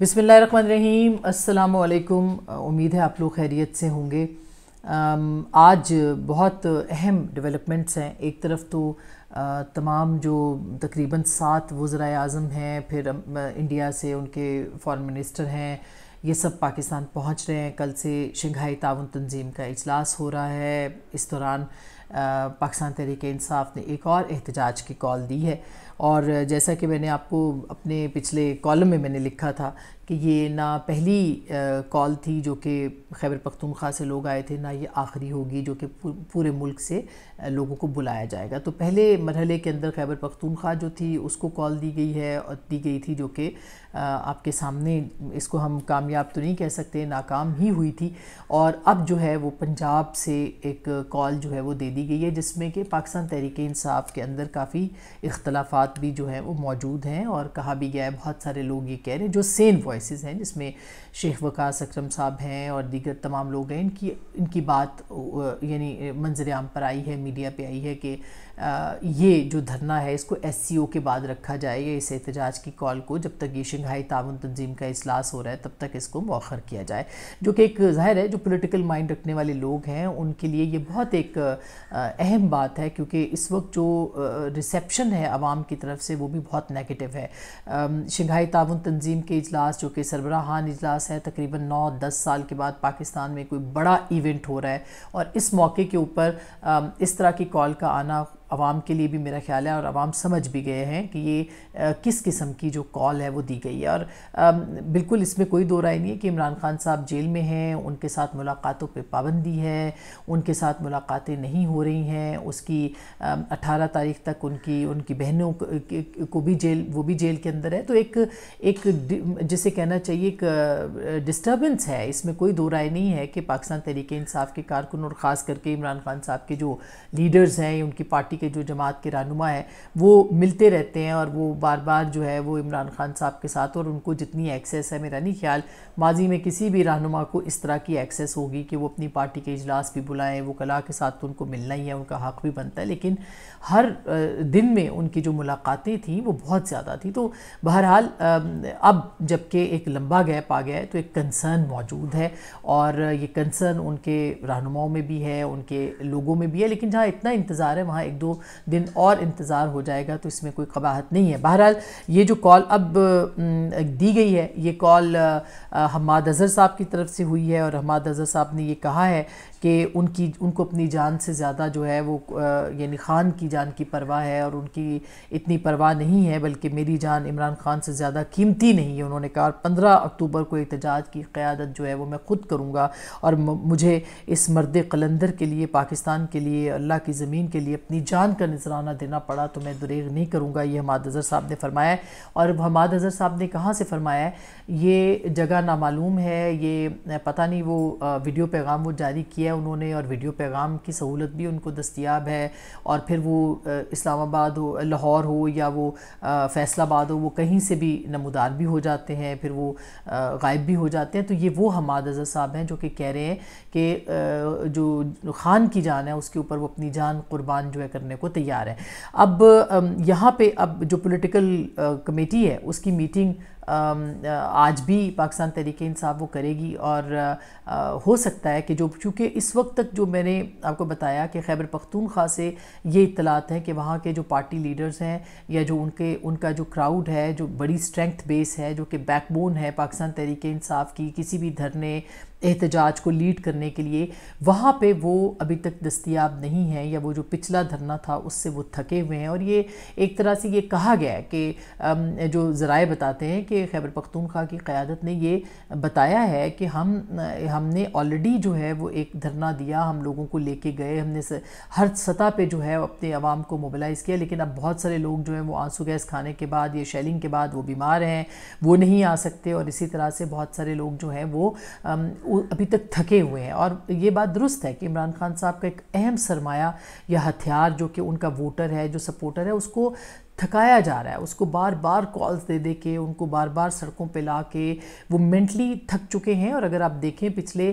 बिसमीम अल्लाम उम्मीद है आप लोग खैरियत से होंगे आज बहुत अहम डेवलपमेंट्स हैं एक तरफ तो तमाम जो तकरीबन सात वज़रा अज़म हैं फिर इंडिया से उनके फॉरेन मिनिस्टर हैं ये सब पाकिस्तान पहुंच रहे हैं कल से शंघाई ताउन तंजीम का इजलास हो रहा है इस दौरान पाकिस्तान तहरीक इंसाफ ने एक और एहतजाज की कॉल दी है और जैसा कि मैंने आपको अपने पिछले कॉलम में मैंने लिखा था कि ये ना पहली कॉल थी जो कि खैबर पख्तूनख्वा से लोग आए थे ना ये आखिरी होगी जो कि पूरे मुल्क से लोगों को बुलाया जाएगा तो पहले मरहले के अंदर खैबर पख्तूनख्वा जो थी उसको कॉल दी गई है और दी गई थी जो कि आपके सामने इसको हम कामयाब तो नहीं कह सकते नाकाम ही हुई थी और अब जो है वो पंजाब से एक कॉल जो है वो दे दी गई है जिसमें कि पाकिस्तान तहरीक इंसाफ के अंदर काफ़ी इख्तलाफात भी जो हैं वो मौजूद हैं और कहा भी गया है बहुत सारे लोग ये कह रहे हैं जो सेम वॉइस वॉइस हैं जिसमें शेख वकास अक्रम साहब हैं और दीगर तमाम लोग हैं इनकी इनकी बात यानी मंजर आम पर आई है मीडिया पर आई है कि ये जो धरना है इसको एस के बाद रखा जाए या इस एहतजाज की कॉल को जब तक ये शंघाई ताउन तंजीम का अजलास हो रहा है तब तक इसको मौखर किया जाए जो कि एक ज़ाहिर है जो पोलिटिकल माइंड रखने वाले लोग हैं उनके लिए ये बहुत एक अहम बात है क्योंकि इस वक्त जो रिसेप्शन है आवाम की तरफ से वो भी बहुत नेगेटिव है शंघाई ताउन तंजीम के अजलास जो कि सरबराहान इजलास है तकरीबन नौ दस साल के बाद पाकिस्तान में कोई बड़ा इवेंट हो रहा है और इस मौके के ऊपर इस तरह की कॉल का आना आवाम के लिए भी मेरा ख्याल है और आवाम समझ भी गए हैं कि ये आ, किस किस्म की जो कॉल है वो दी गई है और आ, बिल्कुल इसमें कोई दो राय नहीं है कि इमरान खान साहब जेल में हैं उनके साथ मुलाकातों पर पाबंदी है उनके साथ मुलाकातें नहीं हो रही हैं उसकी अठारह तारीख तक उनकी उनकी बहनों को भी जेल वो भी जेल के अंदर है तो एक एक जिसे कहना चाहिए एक डिस्टर्बेंस है इसमें कोई दो राय नहीं है कि पाकिस्तान तरीके इंसाफ के कारकुन और ख़ास करके इमरान खान साहब के जो लीडर्स हैं उनकी पार्टी के जो जमात के रहनुमा हैं वो मिलते रहते हैं और वो बार बार जो है वो इमरान खान साहब के साथ और उनको जितनी एक्सेस है मेरा नहीं ख्याल माजी में किसी भी रहनुमा को इस तरह की एक्सेस होगी कि वो अपनी पार्टी के इजलास भी बुलाएँ वो कला के साथ तो उनको मिलना ही है उनका हक भी बनता है लेकिन हर दिन में उनकी जो मुलाकातें थीं वो बहुत ज़्यादा थी तो बहरहाल अब जबकि एक लंबा गैप आ गया है तो एक कंसर्न मौजूद है और ये कंसर्न उनके रहनुमाओं में भी है उनके लोगों में भी है लेकिन जहाँ इतना इंतज़ार है वहाँ एक दो दिन और इंतज़ार हो जाएगा तो इसमें कोई कबाहत नहीं है बहरहाल ये जो कॉल अब दी गई है ये कॉल हमाद अज़हर साहब की तरफ से हुई है और हमाद अज़हर साहब ने ये कहा है कि उनकी उनको अपनी जान से ज़्यादा जो है वो यानी ख़ान की जान की परवाह है और उनकी इतनी परवाह नहीं है बल्कि मेरी जान इमरान खान से ज़्यादा कीमती नहीं है उन्होंने कहा पंद्रह अक्टूबर को एहतजाज की क़्यादत जो है वो मैं ख़ुद करूँगा और मुझे इस मर्द कलंदर के लिए पाकिस्तान के लिए अल्लाह की ज़मीन के लिए अपनी जान का नजराना देना पड़ा तो मैं दुरेग नहीं करूँगा ये हमाद अज़र साहब ने फरमाया और हमाद अज़हर साहब ने कहाँ से फरमाया ये जगह नामालूम है ये पता नहीं वो वीडियो पैगाम वो जारी किया है उन्होंने और वीडियो पैगाम की सहूलत भी उनको दस्तियाब है और फिर वो इस्लामाबाद हो लाहौर हो या वो फैसलाबाद हो वो कहीं से भी नमदार भी हो जाते हैं फिर वो गायब भी हो जाते हैं तो ये वो हमाद अज़हर साहब हैं जो कि कह रहे हैं कि जो खान की जान है उसके ऊपर वो अपनी जान कुर्बान जो है कर करने को तैयार है अब यहाँ पे अब जो पॉलिटिकल कमेटी है उसकी मीटिंग आज भी पाकिस्तान तहरीक इंसाफ वो करेगी और हो सकता है कि जो चूँकि इस वक्त तक जो मैंने आपको बताया कि खैबर पख्तूनख्वा से ये इतलात हैं कि वहाँ के जो पार्टी लीडर्स हैं या जो उनके उनका जो क्राउड है जो बड़ी स्ट्रेंथ बेस है जो कि बैकबोन है पाकिस्तान तहरीक इंसाफ की किसी भी धरने एहतजाज को लीड करने के लिए वहाँ पे वो अभी तक दस्तियाब नहीं है या वो जो पिछला धरना था उससे वो थके हुए हैं और ये एक तरह से ये कहा गया है कि जो ज़राए बताते हैं कि कि खैबर पख्तूनख्वा की क़्यादत ने ये बताया है कि हम हमने ऑलरेडी जो है वो एक धरना दिया हम लोगों को लेके गए हमने हर सतह पे जो है अपने आवाम को मोबिलाइज़ किया लेकिन अब बहुत सारे लोग जो हैं वो आंसू गैस खाने के बाद या शेलिंग के बाद वो बीमार हैं वो नहीं आ सकते और इसी तरह से बहुत सारे लोग जो हैं वो अभी तक थके हुए हैं और ये बात दुरुस्त है कि इमरान खान साहब का एक अहम सरमाया या हथियार जो कि उनका वोटर है जो सपोर्टर है उसको थकाया जा रहा है उसको बार बार कॉल्स दे दे के उनको बार बार सड़कों पे ला के वो मेंटली थक चुके हैं और अगर आप देखें पिछले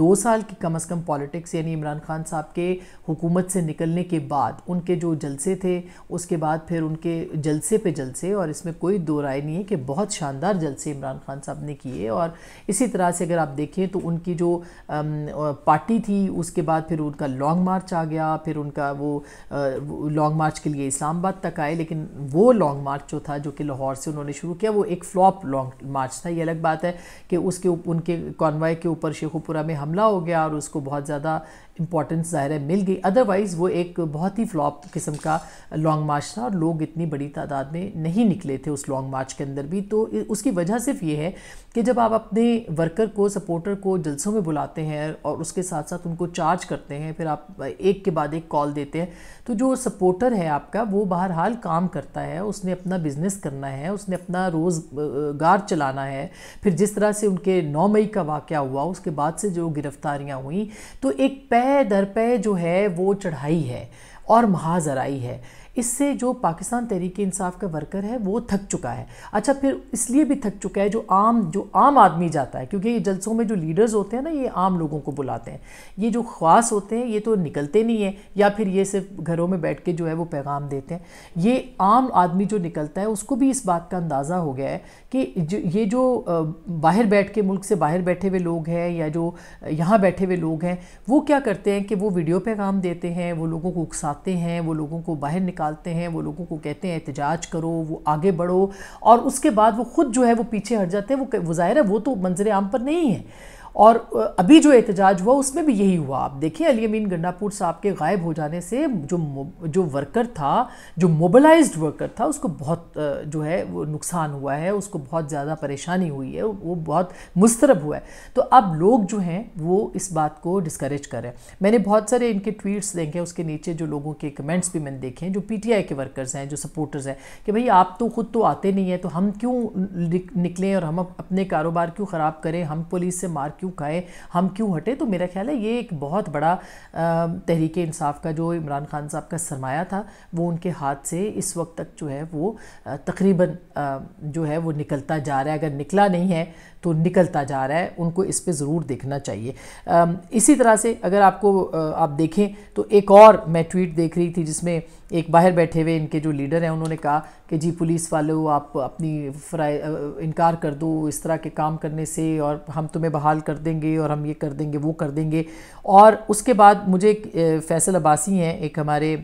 दो साल की कम अज़ कम पॉलिटिक्स यानी इमरान खान साहब के हुकूमत से निकलने के बाद उनके जो जलसे थे उसके बाद फिर उनके जलसे पे जलसे और इसमें कोई दो राय नहीं है कि बहुत शानदार जलसे इमरान खान साहब ने किए और इसी तरह से अगर आप देखें तो उनकी जो पार्टी थी उसके बाद फिर उनका लॉन्ग मार्च आ गया फिर उनका वो लॉन्ग मार्च के लिए इस्लामाबाद तक आए लेकिन वो लॉन्ग मार्च जो था जो कि लाहौर से उन्होंने शुरू किया वो एक फ्लॉप लॉन्ग मार्च था ये अलग बात है कि उसके उनके कॉन्वाय के ऊपर शेखुपुरा में हमला हो गया और उसको बहुत ज़्यादा इंपॉर्टेंस ज़ाहिर है मिल गई अदरवाइज़ वो एक बहुत ही फ्लॉप किस्म का लॉन्ग मार्च था और लोग इतनी बड़ी तादाद में नहीं निकले थे उस लॉन्ग मार्च के अंदर भी तो उसकी वजह सिर्फ ये है कि जब आप अपने वर्कर को सपोर्टर को जलसों में बुलाते हैं और उसके साथ साथ उनको चार्ज करते हैं फिर आप एक के बाद एक कॉल देते हैं तो जो सपोर्टर है आपका वो बहरहाल काम करता है उसने अपना बिज़नेस करना है उसने अपना रोज़गार चलाना है फिर जिस तरह से उनके नौ मई का वाक़ हुआ उसके बाद से जो गिरफ़्तारियाँ हुई तो एक पै पे दर पे जो है वो चढ़ाई है और महाजराई है इससे जो पाकिस्तान तहरीक इंसाफ का वर्कर है वो थक चुका है अच्छा फिर इसलिए भी थक चुका है जो आम जो आम आदमी जाता है क्योंकि ये जलसों में जो लीडर्स होते हैं ना ये आम लोगों को बुलाते हैं ये जो ख़ास होते हैं ये तो निकलते नहीं हैं या फिर ये सिर्फ घरों में बैठ के जो है वो पैगाम देते हैं ये आम आदमी जो निकलता है उसको भी इस बात का अंदाज़ा हो गया है कि जो ये जो बाहर बैठ के मुल्क से बाहर बैठे हुए लोग हैं या जो यहाँ बैठे हुए लोग हैं वो क्या करते हैं कि वो वीडियो पैगाम देते हैं वो लोगों को उकसाते हैं वो लोगों को बाहर निकाल निकालते हैं वो लोगों को कहते हैं एहतजाज करो वो आगे बढ़ो और उसके बाद वो खुद जो है वो पीछे हट जाते हैं वो वो ज़ाहिर है वो तो मंजर आम पर नहीं है और अभी जो एहतजाज हुआ उसमें भी यही हुआ आप देखिए अली अमीन गंडापुर साहब के गायब हो जाने से जो जो वर्कर था जो मोबलाइज वर्कर था उसको बहुत जो है वो नुकसान हुआ है उसको बहुत ज़्यादा परेशानी हुई है वो बहुत मुस्तरब हुआ है तो अब लोग जो हैं वो इस बात को डिस्करेज करें मैंने बहुत सारे इनके ट्वीट्स देखे उसके नीचे जो लोगों के कमेंट्स भी मैंने देखे हैं जो पी के वर्कर्स हैं जो सपोर्टर्स हैं कि भाई आप तो खुद तो आते नहीं हैं तो हम क्यों निकलें और हम अपने कारोबार क्यों ख़राब करें हम पुलिस से मार क्यों खाएं हम क्यों हटें तो मेरा ख्याल है ये एक बहुत बड़ा तहरीक इंसाफ का जो इमरान खान साहब का सरमाया था वो उनके हाथ से इस वक्त तक जो है वो तकरीबन जो है वो निकलता जा रहा है अगर निकला नहीं है तो निकलता जा रहा है उनको इस पर ज़रूर देखना चाहिए इसी तरह से अगर आपको आप देखें तो एक और मैं ट्वीट देख रही थी जिसमें एक बाहर बैठे हुए इनके जो लीडर हैं उन्होंने कहा कि जी पुलिस वालों आप अपनी फ्राई इनकार कर दो इस तरह के काम करने से और हम तुम्हें बहाल कर देंगे और हम ये कर देंगे वो कर देंगे और उसके बाद मुझे एक फैसल अब्बासी हैं एक हमारे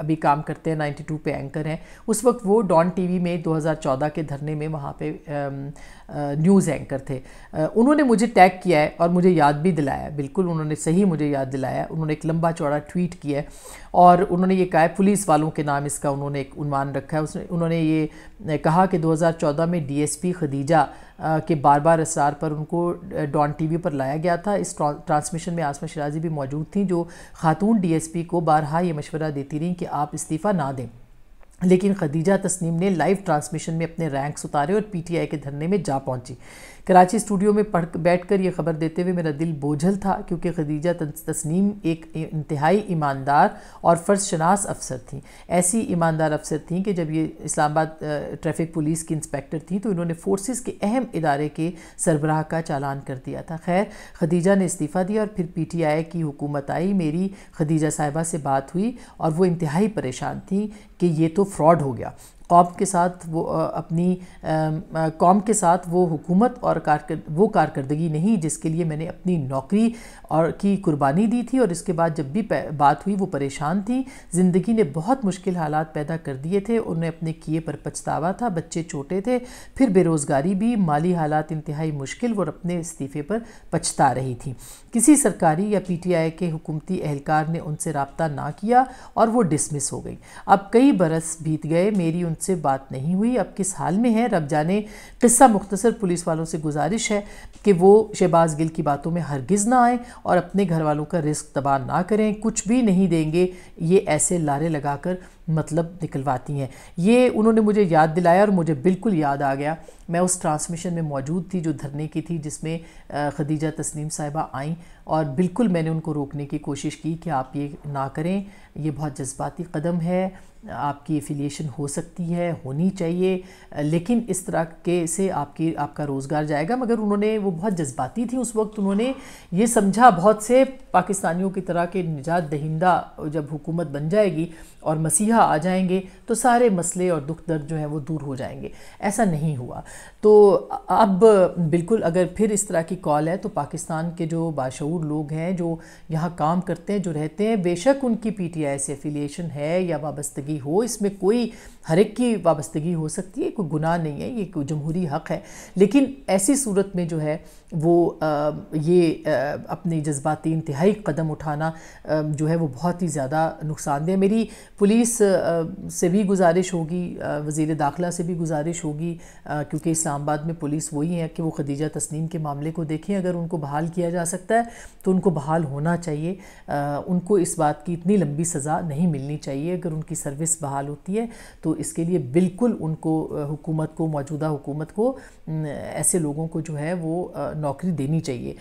अभी काम करते हैं 92 पे एंकर हैं उस वक्त वो डॉन टीवी में 2014 के धरने में वहाँ पे न्यूज़ एंकर थे उन्होंने मुझे टैग किया है और मुझे याद भी दिलाया बिल्कुल उन्होंने सही मुझे याद दिलाया उन्होंने एक लंबा चौड़ा ट्वीट किया है और उन्होंने ये कहा है पुलिस वालों के नाम इसका उन्होंने एक उन्वान रखा है उसने उन्होंने ये कहा कि 2014 में डीएसपी खदीजा के बार बार असार पर उनको डॉन टीवी पर लाया गया था इस ट्रांसमिशन में आसमा शराजी भी मौजूद थी जो खातून डीएसपी को बारहा ये मशवरा देती रहीं कि आप इस्तीफ़ा ना दें लेकिन खदीजा तस्नीम ने लाइव ट्रांसमिशन में अपने रैंक्स उतारे और पीटीआई के धरने में जा पहुंची कराची स्टूडियो में पढ़ बैठ कर ये खबर देते हुए मेरा दिल बोझल था क्योंकि खदीजा तस्नीम एक इंतहाई ईमानदार और फर्जशनास अफसर थी ऐसी ईमानदार अफसर थी कि जब ये इस्लामाबाद ट्रैफिक पुलिस की इंस्पेक्टर थी तो इन्होंने फोर्सेस के अहम इदारे के सरबराह का चालान कर दिया था खैर खदीजा ने इस्तीफ़ा दिया और फिर पी टी आई की हुकूमत आई मेरी खदीजा साहिबा से बात हुई और वो इंतहाई परेशान थी कि ये तो फ्रॉड हो गया कॉम के साथ वो अपनी कॉम के साथ वो हुकूमत और कारकर वो कारकर्दगी नहीं जिसके लिए मैंने अपनी नौकरी और की कुर्बानी दी थी और इसके बाद जब भी बात हुई वो परेशान थी ज़िंदगी ने बहुत मुश्किल हालात पैदा कर दिए थे उन्हें अपने किए पर पछतावा था बच्चे छोटे थे फिर बेरोज़गारी भी माली हालात इंतहाई मुश्किल और अपने इस्तीफ़े पर पछता रही थी किसी सरकारी या पी टी आई के हुकूमती एहलकार ने उनसे रबता ना किया और वो डिसमिस हो गई अब कई बरस बीत गए मेरी उन उनसे बात नहीं हुई अब किस हाल में है रब जाने किस्सा मुख्तसर पुलिस वालों से गुजारिश है कि वो शहबाज गिल की बातों में हरगिज़ ना आए और अपने घर वालों का रिस्क तबाह ना करें कुछ भी नहीं देंगे ये ऐसे लारे लगाकर मतलब निकलवाती हैं ये उन्होंने मुझे याद दिलाया और मुझे बिल्कुल याद आ गया मैं उस ट्रांसमिशन में मौजूद थी जो धरने की थी जिसमें खदीजा तस्नीम साहिबा आईं और बिल्कुल मैंने उनको रोकने की कोशिश की कि आप ये ना करें ये बहुत जज्बाती कदम है आपकी एफिलिएशन हो सकती है होनी चाहिए लेकिन इस तरह के से आपकी आपका रोज़गार जाएगा मगर उन्होंने वो बहुत जज्बाती थी उस वक्त उन्होंने ये समझा बहुत से पाकिस्तानियों की तरह के निजात दहिंदा जब हुकूमत बन जाएगी और मसीहा आ जाएंगे तो सारे मसले और दुख दर्द जो हैं वो दूर हो जाएंगे ऐसा नहीं हुआ तो अब बिल्कुल अगर फिर इस तरह की कॉल है तो पाकिस्तान के जो बाशूर लोग हैं जो यहाँ काम करते हैं जो रहते हैं बेशक उनकी पी टी आई से एफिलिएशन है या वाबस्तगी वाबस्तगी हो इसमें कोई हर एक की वाबस्तगी हो सकती है कोई गुनाह नहीं है ये कोई जमहूरी हक़ है लेकिन ऐसी सूरत में जो है वो आ, ये आ, अपने जज्बाती इंतहाई कदम उठाना आ, जो है वो बहुत ही ज़्यादा नुकसानदेह मेरी पुलिस आ, से भी गुजारिश होगी वज़ी दाखिला से भी गुजारिश होगी क्योंकि इस्लामाबाद में पुलिस वही है कि वो खदीजा तस्नीम के मामले को देखें अगर उनको बहाल किया जा सकता है तो उनको बहाल होना चाहिए आ, उनको इस बात की इतनी लंबी सज़ा नहीं मिलनी चाहिए अगर उनकी सर्विस सर्विस बहाल होती है तो इसके लिए बिल्कुल उनको हुकूमत को मौजूदा हुकूमत को ऐसे लोगों को जो है वो नौकरी देनी चाहिए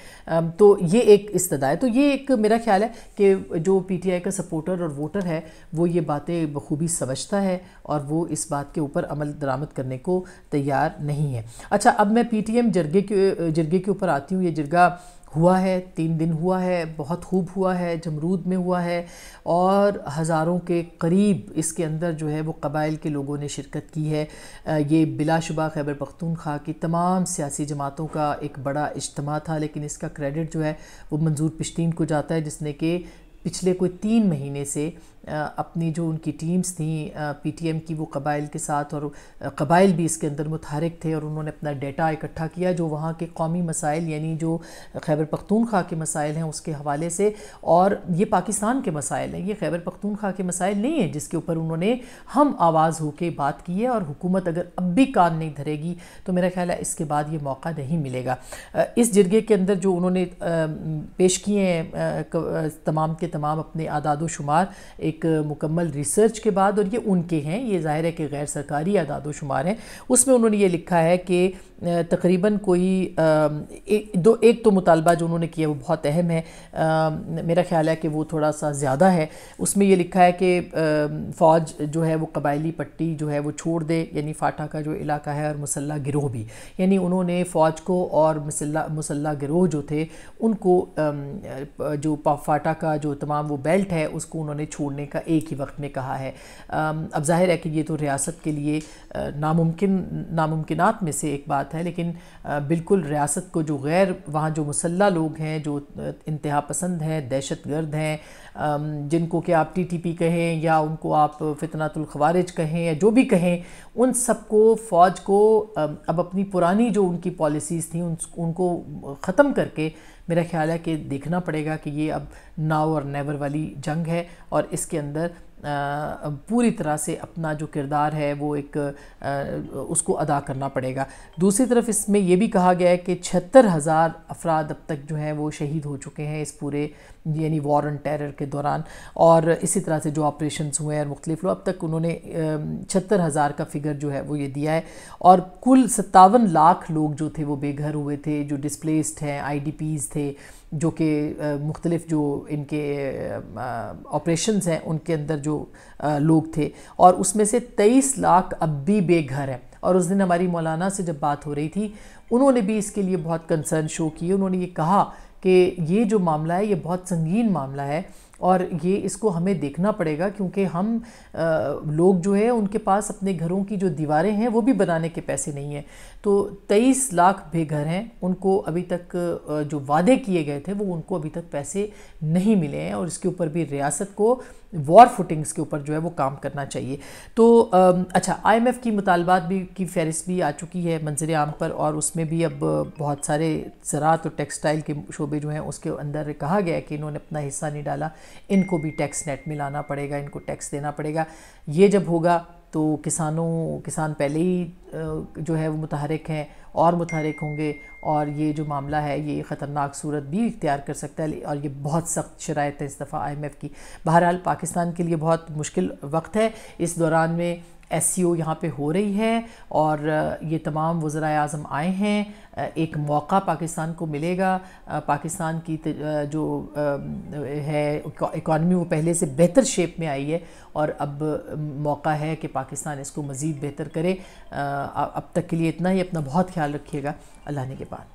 तो ये एक इस्तदा है तो ये एक मेरा ख्याल है कि जो पीटीआई का सपोर्टर और वोटर है वो ये बातें बखूबी समझता है और वो इस बात के ऊपर अमल दरामद करने को तैयार नहीं है अच्छा अब मैं पीटीएम जरगे के जरगे के ऊपर आती हूँ ये जरगा हुआ है तीन दिन हुआ है बहुत खूब हुआ है जमरूद में हुआ है और हज़ारों के करीब इसके अंदर जो है वो कबाइल के लोगों ने शिरकत की है ये बिलाशुबा खैबर पख्तूनख्वा की तमाम सियासी जमातों का एक बड़ा इज्तम था लेकिन इसका क्रेडिट जो है वो मंजूर पश्तीन को जाता है जिसने कि पिछले कोई तीन महीने से अपनी जो उनकी टीम्स थी पीटीएम की वो कबाइल के साथ और कबाइल भी इसके अंदर मुतहरक थे और उन्होंने अपना डेटा इकट्ठा किया जो वहाँ के कौमी मसाइल यानी जो खैबर पख्तूनख्वा के मसाइल हैं उसके हवाले से और ये पाकिस्तान के मसाइल हैं ये खैबर पखतूनख्वा के मसाइल नहीं हैं जिसके ऊपर उन्होंने हम आवाज़ होकर बात की है और हुकूमत अगर अब भी कान नहीं धरेगी तो मेरा ख्याल है इसके बाद ये मौका नहीं मिलेगा इस जरगे के अंदर जो उन्होंने पेश किए हैं तमाम के तमाम अपने आदाद शुमार एक एक मुकम्मल रिसर्च के बाद और ये उनके हैं ये ज़ाहिर है कि गैर सरकारी अदादोशुमार शुमार हैं उसमें उन्होंने ये लिखा है कि तकरीबन कोई दो एक तो मुतालबा जो उन्होंने किया वो बहुत अहम है मेरा ख्याल है कि वो थोड़ा सा ज़्यादा है उसमें ये लिखा है कि फ़ौज जो है वो कबायली पट्टी जो है वो छोड़ दे यानी फाटा का जो इलाका है और मुसल्ला गिरोह भी यानी उन्होंने फ़ौज को और मुसल्ला मुसल्ला गिरोह जो थे उनको जो फाटा का जो तमाम वो बेल्ट है उसको उन्होंने छोड़ने करने का एक ही वक्त में कहा है अब जाहिर है कि ये तो रियासत के लिए नामुमकिन नामुमकिन में से एक बात है लेकिन बिल्कुल रियासत को जो गैर वहाँ जो मुसल्ह लोग हैं जो इंतहा पसंद हैं दहशत गर्द हैं जिनको कि आप टी टी पी कहें या उनको आप फ़ितनातुलखवारिज कहें या जो भी कहें उन सबको फ़ौज को अब अपनी पुरानी जो उनकी पॉलिसीज़ थी उनको ख़त्म करके मेरा ख्याल है कि देखना पड़ेगा कि ये अब नाव और नेवर वाली जंग है और इसके अंदर पूरी तरह से अपना जो किरदार है वो एक उसको अदा करना पड़ेगा दूसरी तरफ इसमें यह भी कहा गया है कि छहत्तर हज़ार अफराद अब तक जो हैं वो शहीद हो चुके हैं इस पूरे यानी वॉर ऑन टेरर के दौरान और इसी तरह से जो ऑपरेशन हुए हैं और मुख्तलिफ अब तक उन्होंने छहत्तर हज़ार का फिगर जो है वो ये दिया है और कुल सत्तावन लाख लोग जो थे वो बेघर हुए थे जो डिसप्लेसड हैं आई डी पीज़ थे जो कि मुख्तलिफ़ जो इनके ऑपरेशंस हैं उनके अंदर जो लोग थे और उसमें से तेईस लाख अब भी बेघर हैं और उस दिन हमारी मौलाना से जब बात हो रही थी उन्होंने भी इसके लिए बहुत कंसर्न शो किए उन्होंने ये कहा कि ये जो मामला है ये बहुत संगीन मामला है और ये इसको हमें देखना पड़ेगा क्योंकि हम आ, लोग जो है उनके पास अपने घरों की जो दीवारें हैं वो भी बनाने के पैसे नहीं हैं तो तेईस लाख बेघर हैं उनको अभी तक जो वादे किए गए थे वो उनको अभी तक पैसे नहीं मिले हैं और इसके ऊपर भी रियासत को वॉर फुटिंग्स के ऊपर जो है वो काम करना चाहिए तो अच्छा आईएमएफ की मुतालबात भी की फहरिस्त भी आ चुकी है मंजर आम पर और उसमें भी अब बहुत सारे ज़रात और टेक्सटाइल के शोबे जो हैं उसके अंदर कहा गया है कि इन्होंने अपना हिस्सा नहीं डाला इनको भी टैक्स नेट में लाना पड़ेगा इनको टैक्स देना पड़ेगा ये जब होगा तो किसानों किसान पहले ही जो है वो मुतहरक हैं और मुतहरक होंगे और ये जो मामला है ये ख़तरनाक सूरत भी इख्तियार कर सकता है और ये बहुत सख्त शरात है इस दफ़ा आई एम एफ़ की बहरहाल पाकिस्तान के लिए बहुत मुश्किल वक्त है इस दौरान में एस सी ओ यहाँ पर हो रही है और ये तमाम वज़रा अजम आए हैं एक मौका पाकिस्तान को मिलेगा पाकिस्तान की जो है इकॉनमी वो पहले से बेहतर शेप में आई है और अब मौका है कि पाकिस्तान इसको मज़ीद बेहतर करे अब तक के लिए इतना ही अपना बहुत ख्याल रखिएगा अल्लाह ने के बाद